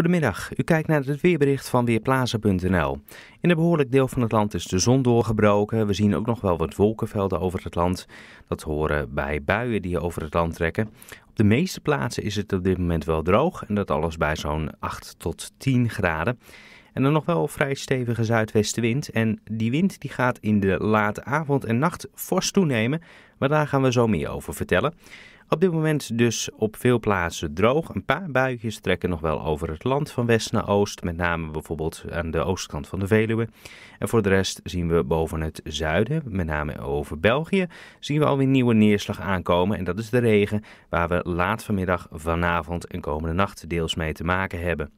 Goedemiddag, u kijkt naar het weerbericht van Weerplaza.nl. In een behoorlijk deel van het land is de zon doorgebroken. We zien ook nog wel wat wolkenvelden over het land. Dat horen bij buien die over het land trekken. Op de meeste plaatsen is het op dit moment wel droog en dat alles bij zo'n 8 tot 10 graden. En dan nog wel vrij stevige zuidwestenwind. En die wind die gaat in de late avond en nacht fors toenemen. Maar daar gaan we zo meer over vertellen. Op dit moment dus op veel plaatsen droog. Een paar buikjes trekken nog wel over het land van west naar oost. Met name bijvoorbeeld aan de oostkant van de Veluwe. En voor de rest zien we boven het zuiden, met name over België, zien we alweer nieuwe neerslag aankomen. En dat is de regen waar we laat vanmiddag, vanavond en komende nacht deels mee te maken hebben.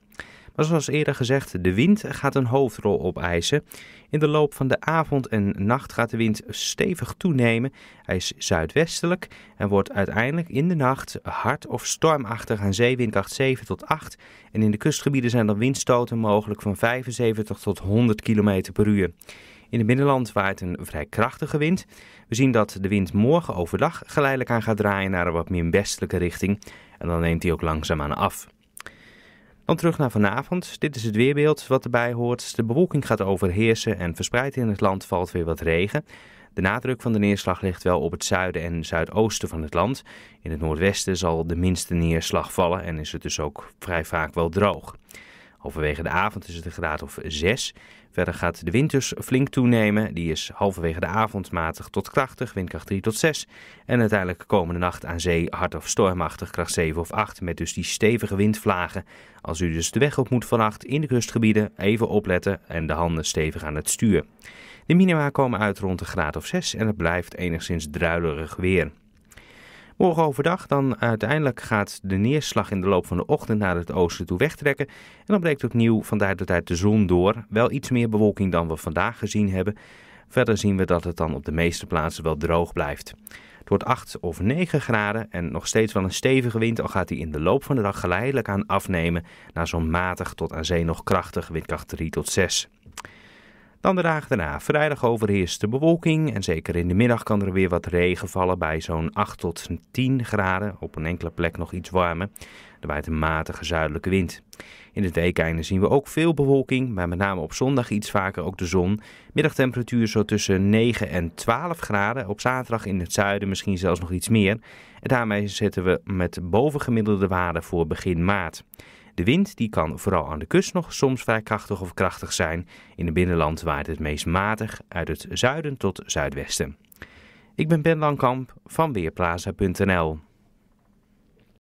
Maar zoals eerder gezegd, de wind gaat een hoofdrol opeisen. In de loop van de avond en nacht gaat de wind stevig toenemen. Hij is zuidwestelijk en wordt uiteindelijk in de nacht hard of stormachtig aan zeewindkracht 7 tot 8. En in de kustgebieden zijn er windstoten mogelijk van 75 tot 100 km per uur. In het binnenland waait een vrij krachtige wind. We zien dat de wind morgen overdag geleidelijk aan gaat draaien naar een wat meer westelijke richting. En dan neemt hij ook langzaam aan af. Dan terug naar vanavond. Dit is het weerbeeld wat erbij hoort. De bewolking gaat overheersen en verspreid in het land valt weer wat regen. De nadruk van de neerslag ligt wel op het zuiden en zuidoosten van het land. In het noordwesten zal de minste neerslag vallen en is het dus ook vrij vaak wel droog. Halverwege de avond is het een graad of 6. Verder gaat de wind dus flink toenemen. Die is halverwege de avond matig tot krachtig, windkracht 3 tot 6. En uiteindelijk komende nacht aan zee hard of stormachtig, kracht 7 of 8. Met dus die stevige windvlagen. Als u dus de weg op moet vannacht in de kustgebieden, even opletten en de handen stevig aan het stuur. De minima komen uit rond een graad of 6 en het blijft enigszins druilerig weer. Morgen overdag dan uiteindelijk gaat de neerslag in de loop van de ochtend naar het oosten toe wegtrekken. En dan breekt opnieuw nieuw de tijd de zon door. Wel iets meer bewolking dan we vandaag gezien hebben. Verder zien we dat het dan op de meeste plaatsen wel droog blijft. Het wordt 8 of 9 graden en nog steeds wel een stevige wind, al gaat die in de loop van de dag geleidelijk aan afnemen naar zo'n matig tot aan zee nog krachtig windkracht 3 tot 6. Dan de dagen daarna. Vrijdag overheerst de bewolking en zeker in de middag kan er weer wat regen vallen bij zo'n 8 tot 10 graden. Op een enkele plek nog iets warmer. Er waait een matige zuidelijke wind. In het weekeinde zien we ook veel bewolking, maar met name op zondag iets vaker ook de zon. Middagtemperatuur zo tussen 9 en 12 graden. Op zaterdag in het zuiden misschien zelfs nog iets meer. En daarmee zitten we met bovengemiddelde waarden voor begin maart. De wind die kan vooral aan de kust nog soms vrij krachtig of krachtig zijn. In het binnenland waait het meest matig uit het zuiden tot zuidwesten. Ik ben Ben Langkamp van Weerplaza.nl.